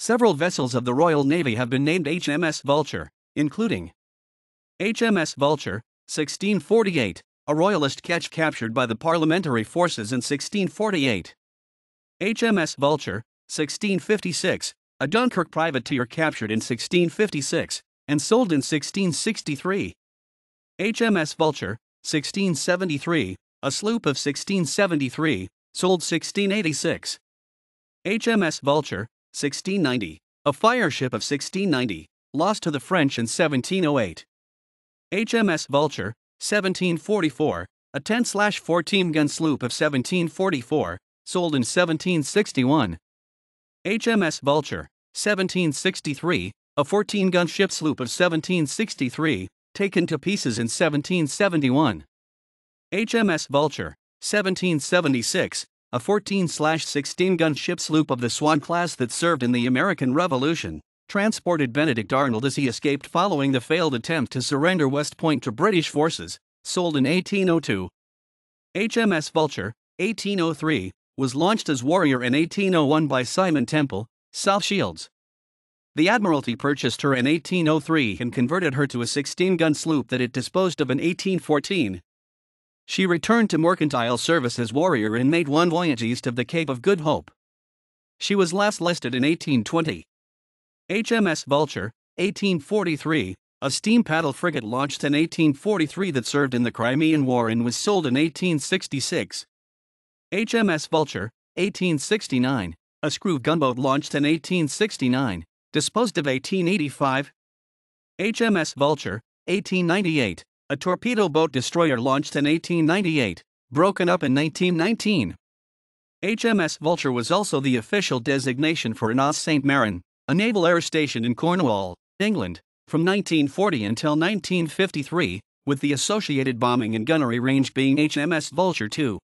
Several vessels of the Royal Navy have been named HMS Vulture, including HMS Vulture, 1648, a Royalist catch captured by the parliamentary forces in 1648. HMS Vulture, 1656, a Dunkirk privateer captured in 1656 and sold in 1663. HMS Vulture, 1673, a sloop of 1673, sold 1686. HMS Vulture, 1690, a fireship of 1690, lost to the French in 1708. HMS Vulture, 1744, a 10 14 gun sloop of 1744, sold in 1761. HMS Vulture, 1763, a 14 gun ship sloop of 1763, taken to pieces in 1771. HMS Vulture, 1776, a 14 16 gun ship sloop of the Swan class that served in the American Revolution, transported Benedict Arnold as he escaped following the failed attempt to surrender West Point to British forces, sold in 1802. HMS Vulture, 1803, was launched as Warrior in 1801 by Simon Temple, South Shields. The Admiralty purchased her in 1803 and converted her to a 16 gun sloop that it disposed of in 1814. She returned to mercantile service as warrior and made one voyage east of the Cape of Good Hope. She was last listed in 1820. HMS Vulture, 1843, a steam paddle frigate launched in 1843 that served in the Crimean War and was sold in 1866. HMS Vulture, 1869, a screw gunboat launched in 1869, disposed of 1885. HMS Vulture, 1898, a torpedo boat destroyer launched in 1898, broken up in 1919. HMS Vulture was also the official designation for NAS St. Marin, a naval air station in Cornwall, England, from 1940 until 1953, with the associated bombing and gunnery range being HMS Vulture II.